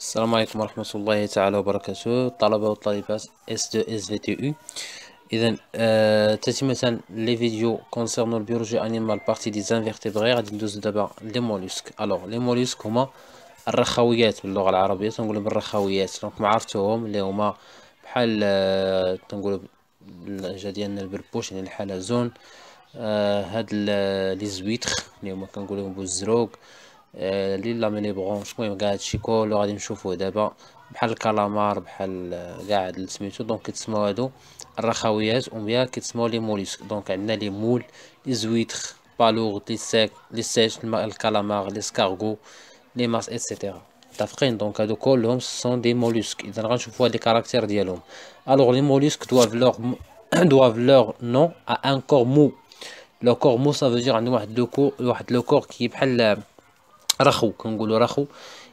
السلام عليكم ورحمة الله تعالى وبركاته الطلبة وطالبات اس دو اس في تي او اذا آه تتمة لي فيديو كونسيرنو البيولوجي انيمال بارتي دي زانفيرتيبغي غادي ندوزو دابا لي موليسك الوغ لي موليسك هما الرخاويات باللغة العربية تنقولو بالرخاويات دونك ما عرفتوهم لي هما بحال آه، تنقولو بالجا ديالنا البربوش يعني الحلزون آه هاد لي زويتخ لي هما كنقولوهم بالزروق آه ليلا ملي برونش المهم قاعد شي كولو غادي نشوفوه دابا بحال الكالامار بحال قاعد سميتو دونك كيتسموا هادو و وميا كيتسموا لي موليسك دونك عندنا لي مول لي زويتر بالوغ لي سيك لي سيش الكالامار لي سكارغو لي ماس ايتترا متفقين دونك هادو كلهم سون دي موليسك اذا غنشوفو هاد لي كاركتير ديالهم الوغ لي موليسك دواف لوغ doivent leur nom à un corps mou. Le corps mou, ça veut dire un le corps qui est رخو كنقولوا رخو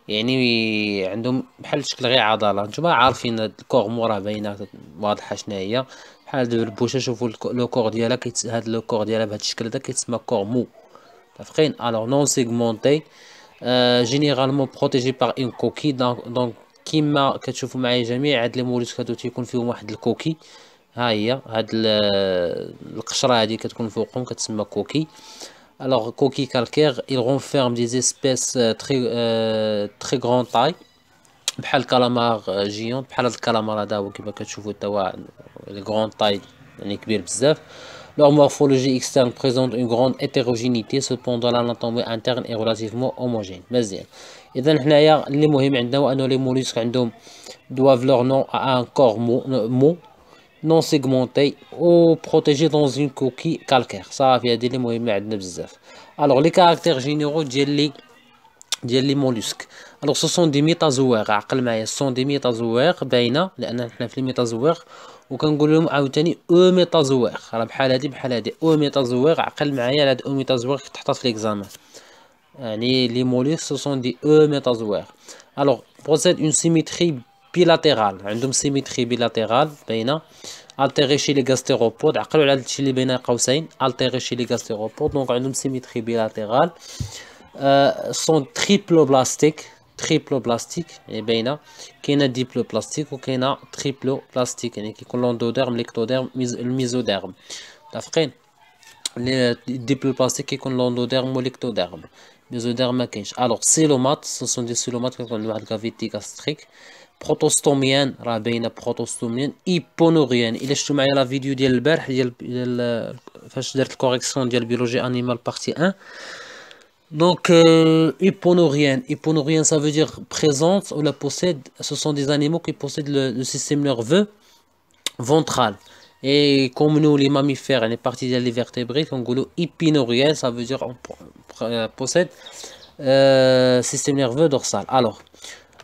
يعني عندهم بحال شكل غير عضله نتوما عارفين هاد الكور مورا باينه واضحه شنو هي بحال دابا البوشه شوفوا لو كور ديالها كيت هاد لو كور ديالها بهاد الشكل هذا كيتسمى كور مو متفقين الوغ نون سيغمونتي جينيرالمون بروتيجي باغ اون كوكي دونك كيما كتشوفوا معايا جميع هاد لي مولوسك هادو تيكون فيهم واحد الكوكي ها هي هاد القشره هادي كتكون فوقهم كتسمى كوكي Alors, coquille calcaire, il renferment des espèces euh, très, euh, très grande taille. بحال calamar جيون بحال هاد الكالامار هذا هو كما كتشوفوا توا grande taille يعني كبير بزاف Leur morphologie externe présente une grande hétérogénéité, cependant la l'anatomie interne est relativement homogène. مزيان اذا حنايا اللي مهم عندنا هو انه les mollusques عندهم doivent leur nom à un corps mou euh, non segmentés ou protégés dans une coquille calcaire. Ça va aider les mouvements Alors, les caractères généraux des les mollusques. Alors, ce sont des à métazoaires. Ce sont des métazoaires. Ben, les métazoaires. Ou quand on dit aussi eux métazoaires. Alors, par là, par là, des eux métazoaires. À quel moment les eux métazoaires qui sont passés l'examen. Euh, les mollusques, ce sont des eux métazoaires. Alors, procède une symétrie بيلاتيرال عندهم سيميتري بيلاتيرال باينه التيريشي شي لي غاستيروبود عقلوا على هادشي اللي بين قوسين التيريشي شي لي غاستيروبود دونك عندهم سيميتري بيلاتيرال سون تريبلو بلاستيك تريبلو بلاستيك يعني باينه كاينه ديبلو بلاستيك وكاينه تريبلو بلاستيك يعني كيكون لوندوديرم ليكتوديرم الميزوديرم متفقين ديبلو بلاستيك كيكون لوندوديرم وليكتوديرم ميزوديرم ما كاينش الوغ سيلومات سو سون دي سيلومات كيكون واحد الكافيتي غاستريك protostomienne راه باينه بروتوستوميان il Il شفتوا معايا لا la vidéo البارح ديال ديال فاش correction الكوريكسيون Biologie بيولوجي partie 1 Donc, euh, hyponorien. ça veut dire présente ou la possède. Ce sont des animaux qui possèdent le, système nerveux ventral. Et comme nous, les mammifères, les parties des vertébrés, on hypinorien, ça veut dire on euh, possède euh, système nerveux dorsal. Alors,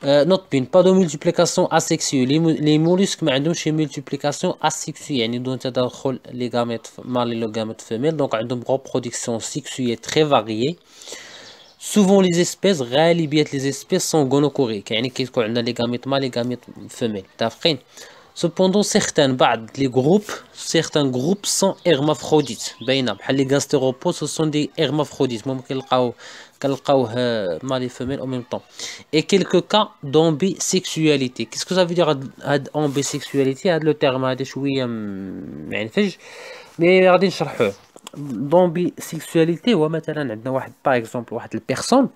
euh, Notre pas de multiplication asexuelle, Les mollusques, mais nous ont une multiplication asexuée. Ils ont des gamètes mâles et des gamètes femelles. Donc, ils ont une reproduction sexuée très variée. Souvent, les espèces, réellement, les espèces sont gonokorées. Il y a des gamètes mâles et les gamètes femelles. Cependant, certains groupes sont hermaphrodites. Les gastéropodes, sont des hermaphrodites mâle et femelle en même temps. Et quelques cas d'ambisexualité. Qu'est-ce que ça veut dire ambisexualité Le terme a des chouïa mais regardez, je D'ambisexualité, par exemple, une personne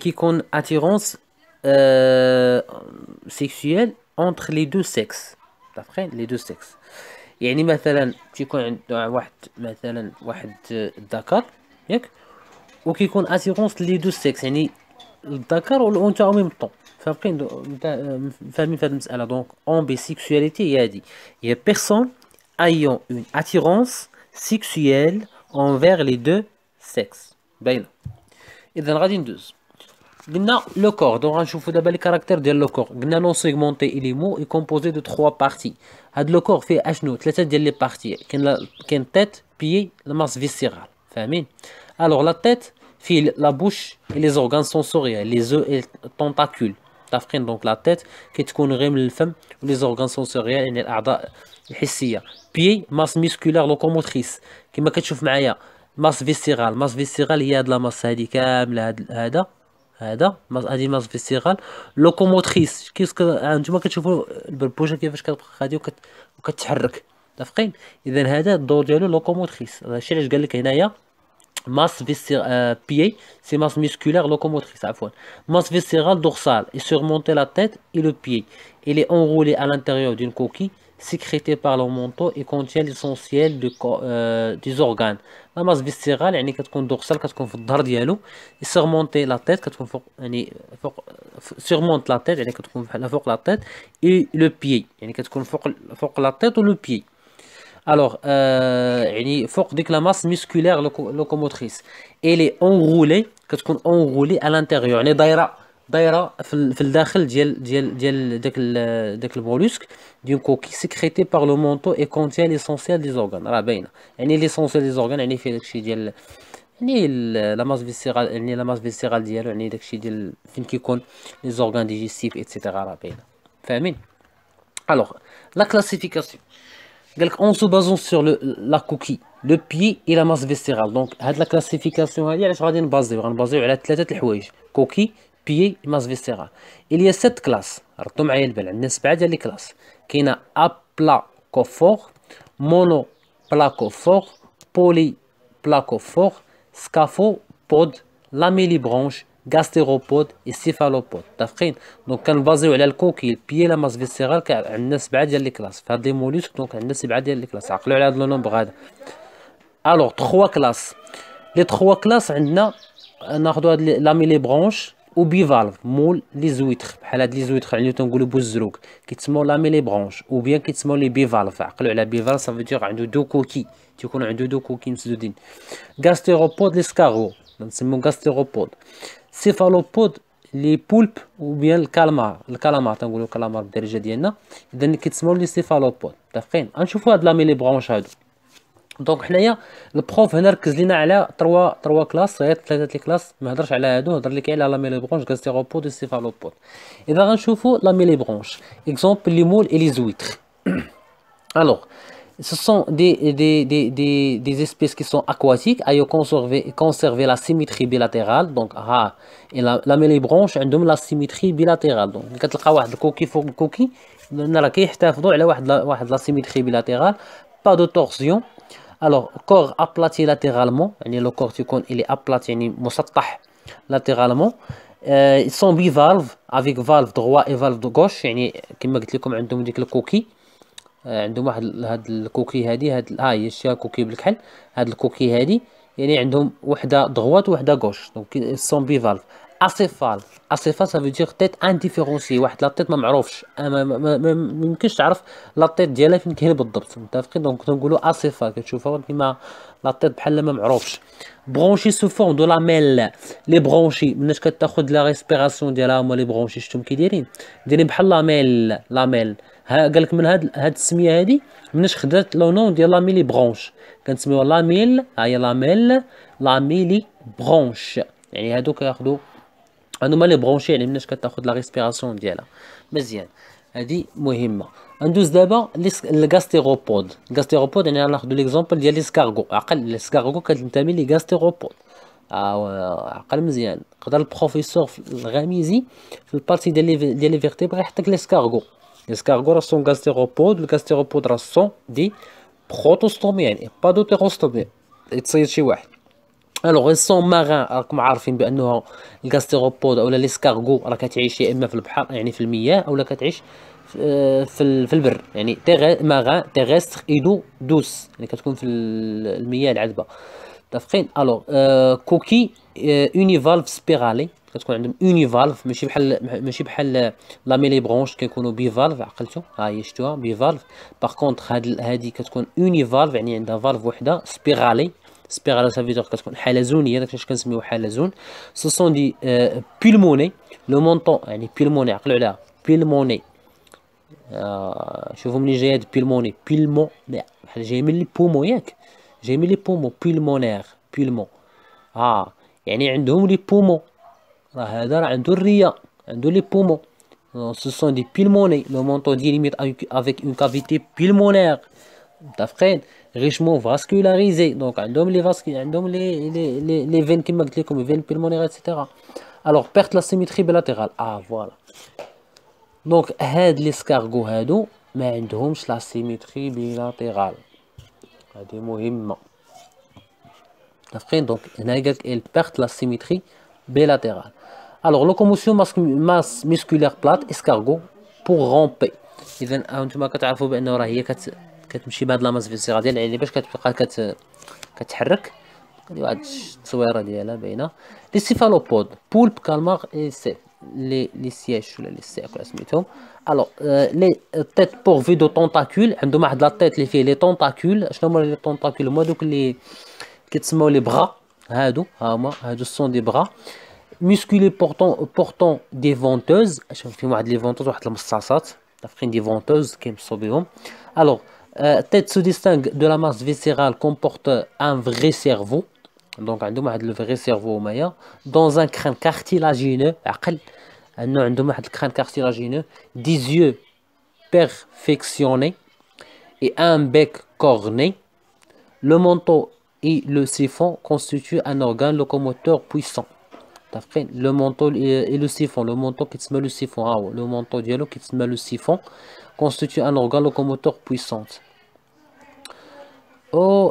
qui ont une attirance euh, sexuelle entre les deux sexes. D'après les deux sexes. يعني مثلا تيكون عند واحد مثلا واحد ذكر ياك une attirance les deux sexes, hein, ni d'accord on tient en même temps. Femme, femme, elle a donc euh, ambisexuality. Il y a dit il y personne ayant une attirance sexuelle envers les deux sexes. Ben non. Et dans la deuxième, le corps. Donc on a besoin des caractères de le corps. Le corps est segmenté et les mots est composé de trois parties. Le corps fait huit notes. la tête de les parties. la tête, pied, la masse viscérale. Alors la tête في لا بوش لي زورغان سونسوريال لي زو اي طونطاكول متفقين دونك لا تيت كتكون غير من الفم ولي زورغان سونسوريال يعني الاعضاء الحسيه بي ماس ميسكولار لوكوموتريس كما كتشوف معايا ماس فيسيرال ماس فيسيرال هي هاد لا ماس هادي كامله هذا هذا هادي ماس فيسيرال لوكوموتريس كيف انتما كتشوفوا البربوشه كيفاش كتبقى غادي وكتحرك تافقين اذا هذا الدور ديالو لوكوموتريس هادشي علاش قال لك هنايا masse viscérale, euh, pied, c'est masse musculaire locomotrice, à fois. Masse viscérale dorsale et surmonter la tête et le pied. Il est enroulé à l'intérieur d'une coquille sécrétée par le manteau et contient l'essentiel de, euh, des organes. La masse viscérale, يعني كتكون dorsale, كتكون في الظهر ديالو. surmontée la tête, كتكون فوق يعني surmonte la tête, فوق la tête et le pied, يعني كتكون فوق فوق la tête ou le pied. Alors, il faut la masse musculaire locomotrice, elle est enroulée, enroulée à l'intérieur, يعني دايره دايره في, le الداخل ديال ديال ديال داك داك البولوسك et كوكي سيكريتي بار لو مونتو اي كونتيان ليسونسييل دي زورغان راه باينه يعني ليسونسييل دي يعني داكشي ديال لك اون سو بازون سور لا كوكي لو بي اي لا ماس viscérale. دونك هاد لا كلاسيفيكاسيون هادي علاش غادي نبازيو غنبازيو على ثلاثه الحوايج كوكي بيي ماس فيسيرال الي سيت كلاس ردوا معايا البال عندنا سبعه ديال لي كلاس كاينه ابلا كوفور مونو بلا كوفور بولي بلا كوفور سكافو بود لاميلي برونش غاستيروبود سيفالوبود متفقين دونك كنبازيو على الكوكي البيي لا ماس فيسيرال عندنا سبعه ديال لي كلاس فهاد لي موليسك دونك عندنا سبعه ديال لي كلاس عقلوا على هاد لو نومبر هذا الوغ تخوا كلاس لي تخوا كلاس عندنا ناخذوا هاد لي برونش بيفالف مول لي زويتخ بحال هاد لي زويتخ اللي تنقولو بوز كيتسمو كيتسموا لي برونش او بيان كيتسموا لي بيفالف عقلوا على بيفالف صافي دير عنده دو كوكي تيكون عنده دو كوكي مسدودين غاستيروبود لي سكارو نسمو غاستيروبود سيفالوبود لي بولب و بيان الكالمار الكالمار تنقولو الكالمار بالدارجه ديالنا اذا كيتسمو لي سيفالوبود متفقين غنشوفو هاد لامي لي برونش هادو دونك حنايا البروف هنا ركز لينا على تروا تروا كلاس غير ثلاثه لي كلاس ما هضرش على هادو هضر لك على لامي لي برونش غاستيروبود سيفالوبود اذا غنشوفو لامي لي برونش اكزومبل لي مول اي لي زويتر الوغ ce sont des, des, des, des, espèces qui sont aquatiques, ayant conservé, conservé la symétrie bilatérale, donc ha, et la, la les branches ont la symétrie bilatérale. Donc, quand واحد الكوكي une coquille راه كيحتفظوا على واحد لا, symétrie bilatérale, pas de torsion. Alors, corps aplati latéralement, يعني le corps du il est aplati, يعني مسطح latéralement. Euh, ils sont bivalves, avec valve droite et valve de gauche, يعني ai dit, لكم عندهم ديك coquille آه، عندهم واحد هاد الكوكي هادي هاد ها هي شتيها كوكي بالكحل هاد الكوكي هادي يعني عندهم وحده دغوات وحده غوش دونك السومبي فالف اسي فالف الصفه سافو دير تيت انديفيرونسي واحد لا تيت ما معروفش ما يمكنش تعرف لا تيت ديالها فين كاين بالضبط متفقين دونك تنقولوا اصفة كتشوفها ولكن لا تيت بحال ما معروفش برونشي سو فورم دو لا ميل لي برونشي مناش كتاخذ لا ريسبيراسيون ديالها هما لي برونشي شفتهم كي دايرين دايرين بحال لا ميل لا ميل ها قالك من هاد هاد السميه هادي مناش خدات لو نون ديال لا ميلي برونش كنسميوها لا ميل ها هي لا ميل لا ميلي برونش يعني هادو كياخذوا عندهم لي برونشي يعني مناش كتاخد لا ريسبيراسيون ديالها مزيان هادي مهمه ندوز دابا الغاستيروبود غاستيروبود يعني ناخذ ليكزامبل ديال ليسكارغو عقل ليسكارغو كتنتمي لغاستيروبود آه، عقل مزيان قدر البروفيسور الغاميزي في البارتي ديال ديال لي فيرتيبر يحطك ليسكارغو ليسكارغو راه سون غاستيروبود الغاستيروبود راه سون دي بروتوستومي يعني با دوتيروستومي يتصيد شي واحد الوغ سون مارين راكم عارفين بانه الغاستيروبود اولا ليسكارغو راه كتعيش يا اما في البحر يعني في المياه اولا كتعيش في في البر يعني تيغ تيغيستر ايدو دوس يعني كتكون في المياه العذبه متفقين الوغ آه كوكي آه يونيفالف سبيرالي كتكون عندهم اونيفالف ماشي بحال ماشي بحال آه، لا ميلي برونش كيكونوا بيفالف عقلتو ها هي بي بيفالف باغ كونطخ هاد هادي كتكون اونيفالف يعني عندها فالف وحده سبيرالي سبيغالا سافي دور كتكون حلزونيه داك الشيء كنسميو حلزون سون دي آه بيلموني لو مونطون يعني بيلموني عقلوا عليها بيلموني آه شوفوا ملي هاد بيلموني بيلمون بحال جاي من لي بومو ياك جاي من لي بومو بيلمونير بيلمون اه يعني عندهم لي بومو راه هذا راه عنده الريه عنده لي بومو ce sont des pulmonées. Le menton افيك اون كافيتي cavité pulmonaire. richement vascularisé donc عندهم les vaisseaux عندهم les les les les veines كما قلت لكم veine veines pulmonaires etc alors perte la symétrie bilatérale ah voilà donc هاد les escargots هادو ما عندهمش لا symétrie bilatérale هذه مهمه متفقين دونك هنا قالك il perte la symétrie bilatérale alors locomotion masse musculaire plate escargot pour ramper اذا انتم كتعرفوا بانه راه هي كت كتمشي بهاد لاماس ماس فيسيرا ديال العين باش كتبقى كت كتحرك هادي واحد التصويره ديالها باينه لي سيفالوبود بولب كالمار اي سي لي لي سياش ولا لي سياك ولا سميتهم الوغ لي تيت بورفي دو طونطاكول عندهم واحد لا تيت اللي فيه لي طونطاكول شنو هما لي طونطاكول هما دوك اللي كيتسموا لي بغا هادو ها هما هادو سون دي بغا ميسكولي portant, portant des venteuses. Je vais vous montrer des venteuses, des moustaches. Après des venteuses, qui me Euh, tête se distingue de la masse viscérale, comporte un vrai cerveau. Donc, un le vrai cerveau Dans un crâne cartilagineux, crâne cartilagineux, des yeux perfectionnés et un bec corné. Le manteau et le siphon constituent un organe locomoteur puissant. Le manteau et le siphon, le manteau qui se met le siphon, ah le manteau dialogue qui se met le siphon. constitue un organe locomoteur puissant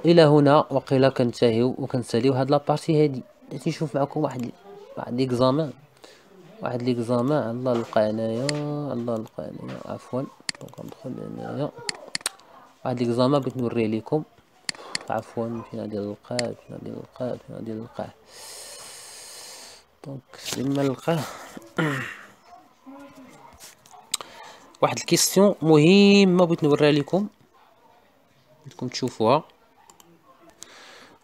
الى هنا وقيلا كنتهيو وكنساليو هاد لابارتي هادي بغيت نشوف معكم واحد واحد ليكزامان واحد ليكزامان الله نلقى هنايا الله نلقى هنايا عفوا كندخل هنايا واحد ليكزامان بغيت نوريه ليكم عفوا فين غادي نلقاه فين غادي نلقاه فين غادي نلقاه دونك فين ما نلقاه Une question, Moïse, ma beauté vous reçaliquez. Comme tu vois,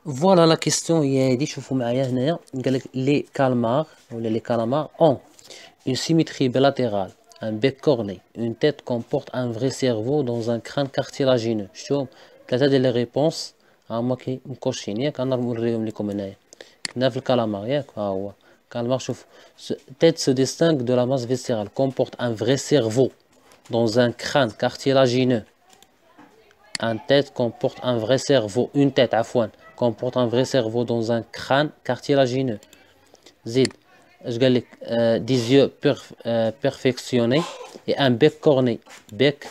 voilà la question. Et dis, je Les calmar, les calmar ont une symétrie bilatérale, un bec corné, une tête comporte un vrai cerveau dans un crâne cartilagineux. Je vous plaidez les réponses à moi qui me cocheriez quand on aurait une comme nein. Neuf calmar, calmar, tête se distingue de la masse viscérale, comporte un vrai cerveau. Dans un crâne cartilagineux. en tête comporte un vrai cerveau. Une tête, à Fouan, comporte un vrai cerveau dans un crâne cartilagineux. zid Je les des yeux euh, perfectionnés et un bec corné. Bec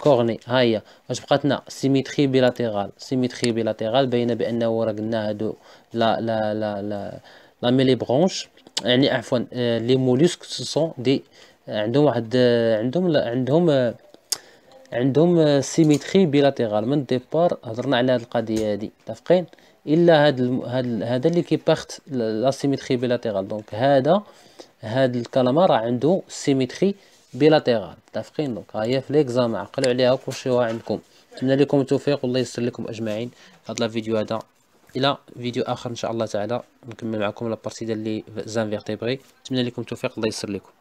corné. Aïe. Je prends la symétrie bilatérale. Symétrie bilatérale. La mélébranche. Euh, les mollusques, ce sont des. عندهم واحد عندهم عندهم عندهم سيميتري بيلاتيرال من ديبار هضرنا على هاد القضيه هادي متفقين الا هاد هاد هذا اللي كيبارت لا سيميتري بيلاتيرال دونك هذا هاد الكلمه راه عنده سيميتري بيلاتيرال متفقين دونك ها هي في ليكزام عقلوا عليها وكوشيوها عندكم نتمنى لكم التوفيق والله يسر لكم اجمعين هاد لا فيديو هذا الى فيديو اخر ان شاء الله تعالى نكمل معكم لابارتي ديال لي زانفيرتيبري نتمنى لكم التوفيق الله يسر لكم